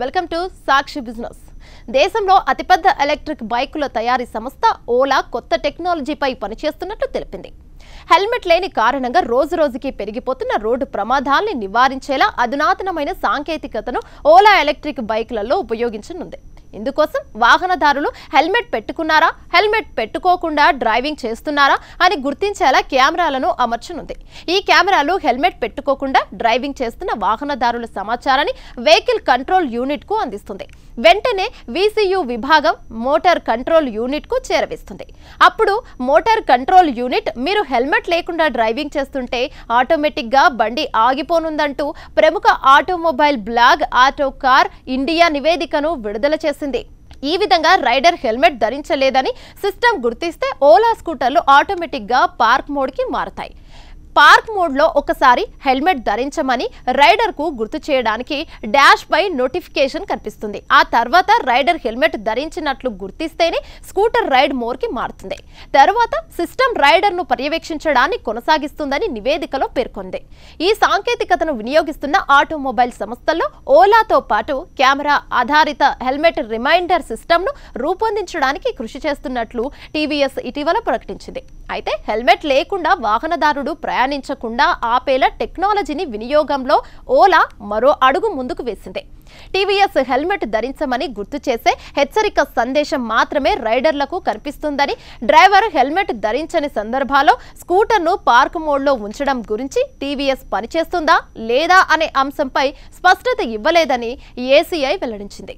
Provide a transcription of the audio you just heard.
welcome to Sakshi business దేశంలో అతిపెద్ద electric బైకుల తయారీ సంస్థ ఓలా కొత్త టెక్నాలజీపై పనిచేస్తున్నట్లు తెలిపింది హెల్మెట్ లేని కారణంగా రోజు రోజుకి పెరిగిపోతున్న రోడ్డు ప్రమాదాల్ని నివారించేలా అధునాతనమైన సాంకేతికతను ఓలా ఎలక్ట్రిక్ బైకులలో ఉపయోగించనుంది ఇందుకోసం వాహనదారులు హెల్మెట్ పెట్టుకున్నారా హెల్మెట్ పెట్టుకోకుండా డ్రైవింగ్ చేస్తున్నారా అని గుర్తించేలా కెమెరాలను అమర్చనుంది ఈ కెమెరాలు హెల్మెట్ పెట్టుకోకుండా డ్రైవింగ్ చేస్తున్న వాహనదారుల సమాచారాన్ని వెహికల్ కంట్రోల్ యూనిట్ కు అందిస్తుంది వెంటనే విసియు విభాగం మోటార్ కంట్రోల్ యూనిట్ కు చేరవేస్తుంది అప్పుడు మోటార్ కంట్రోల్ యూనిట్ మీరు హెల్మెట్ లేకుండా డ్రైవింగ్ చేస్తుంటే ఆటోమేటిక్ గా బండి ఆగిపోనుందంటూ ప్రముఖ automobile blog Autocar India నివేదికను విడుదల చేసింది చేసింది ఈ విధంగా రైడర్ హెల్మెట్ ధరించలేదని సిస్టమ్ గుర్తిస్తే ఓలా స్కూటర్లు ఆటోమేటిక్గా పార్క్ మోడ్కి మారతాయి పార్క్ మోడ్లో ఒకసారి హెల్మెట్ ధరించమని రైడర్కు గుర్తు చేయడానికి డాష్ పై నోటిఫికేషన్ కనిపిస్తుంది ఆ తర్వాత రైడర్ హెల్మెట్ ధరించినట్లు గుర్తిస్తేనే స్కూటర్ రైడ్ మోర్కి మారుతుంది తర్వాత సిస్టమ్ రైడర్ను పర్యవేక్షించడాన్ని కొనసాగిస్తుందని నివేదికలో పేర్కొంది ఈ సాంకేతికతను వినియోగిస్తున్న ఆటోమొబైల్ సంస్థల్లో ఓలాతో పాటు కెమెరా ఆధారిత హెల్మెట్ రిమైండర్ సిస్టమ్ను రూపొందించడానికి కృషి చేస్తున్నట్లు టీవీఎస్ ఇటీవల ప్రకటించింది అయితే హెల్మెట్ లేకుండా వాహనదారుడు ప్రయాణించకుండా ఆపేల టెక్నాలజీని వినియోగంలో ఓలా మరో అడుగు ముందుకు వేసింది టీవీఎస్ హెల్మెట్ ధరించమని గుర్తు చేసే హెచ్చరిక సందేశం మాత్రమే రైడర్లకు కనిపిస్తుందని డ్రైవర్ హెల్మెట్ ధరించని సందర్భాల్లో స్కూటర్ను పార్క్ మోడ్లో ఉంచడం గురించి టీవీఎస్ పనిచేస్తుందా లేదా అనే అంశంపై స్పష్టత ఇవ్వలేదని ఏసీఐ వెల్లడించింది